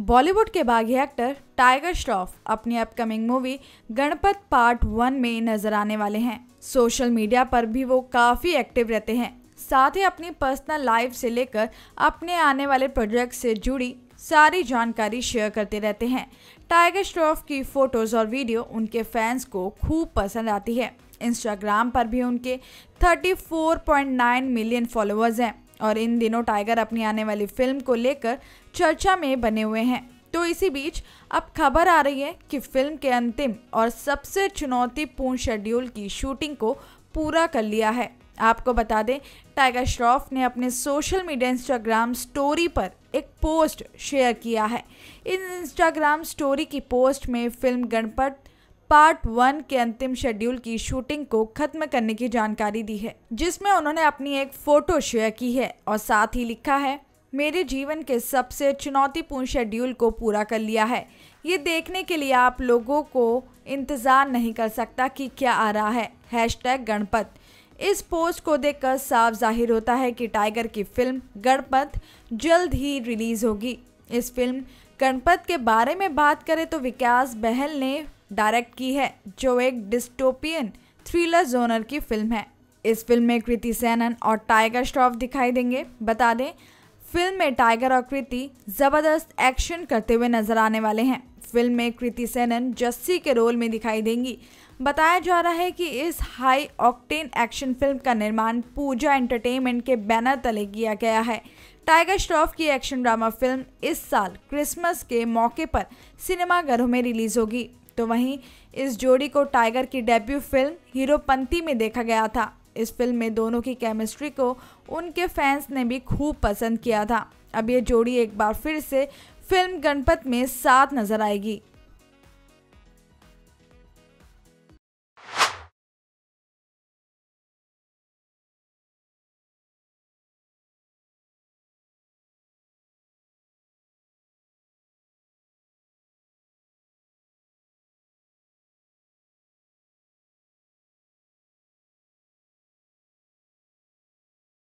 बॉलीवुड के बागी एक्टर टाइगर श्रॉफ अपनी upcoming movie Ganapath part one में नजर आने वाले हैं सोशल मीडिया पर भी वो काफी एक्टिव रहते हैं साथ ही अपनी पर्सनल लाइफ से लेकर अपने आने वाले प्रोजेक्ट से जुड़ी सारी जानकारी शेयर करते रहते हैं टाइगर श्रॉफ की फोटोज और वीडियो उनके फैंस को खूब पसंद आती है इंस्टाग्राम पर भी उनके 34.9 मिलियन फॉलोअर्स हैं और इन दिनों टाइगर अपनी आने वाली फिल्म को लेकर चर्चा में बने हुए हैं तो इसी बीच अब खबर आ रही है कि फिल्म के अंतिम और सबसे चुनौतीपूर्ण शेड्यूल की शूटिंग को पूरा कर लिया है आपको बता दें टाइगर श्रॉफ ने अपने सोशल मीडिया इंस्टाग्राम स्टोरी पर एक पोस्ट शेयर किया है इन इंस्टाग्राम स्टोरी की पोस्ट में फिल्म गणपत पार्ट वन के अंतिम शेड्यूल की शूटिंग को खत्म करने की जानकारी दी है जिसमें उन्होंने अपनी एक फोटो शेयर की है और साथ ही लिखा है मेरे जीवन के सबसे चुनौतीपूर्ण शेड्यूल को पूरा कर लिया है ये देखने के लिए आप लोगों को इंतज़ार नहीं कर सकता कि क्या आ रहा है हैश टैग गणपत इस पोस्ट को देखकर साफ जाहिर होता है कि टाइगर की फिल्म गणपत जल्द ही रिलीज़ होगी इस फिल्म गणपत के बारे में बात करें तो विकास बहल ने डायरेक्ट की है जो एक डिस्टोपियन थ्रिलर जोनर की फिल्म है इस फिल्म में कृति सैनन और टाइगर श्रॉफ दिखाई देंगे बता दें फिल्म में टाइगर और कृति ज़बरदस्त एक्शन करते हुए नजर आने वाले हैं फिल्म में कृति सेनन जस्सी के रोल में दिखाई देंगी बताया जा रहा है कि इस हाई ऑक्टेन एक्शन फिल्म का निर्माण पूजा एंटरटेनमेंट के बैनर तले किया गया है टाइगर श्रॉफ की एक्शन ड्रामा फिल्म इस साल क्रिसमस के मौके पर सिनेमाघरों में रिलीज होगी तो वहीं इस जोड़ी को टाइगर की डेब्यू फिल्म हीरोपंथी में देखा गया था इस फिल्म में दोनों की केमिस्ट्री को उनके फैंस ने भी खूब पसंद किया था अब ये जोड़ी एक बार फिर से फिल्म गणपत में साथ नजर आएगी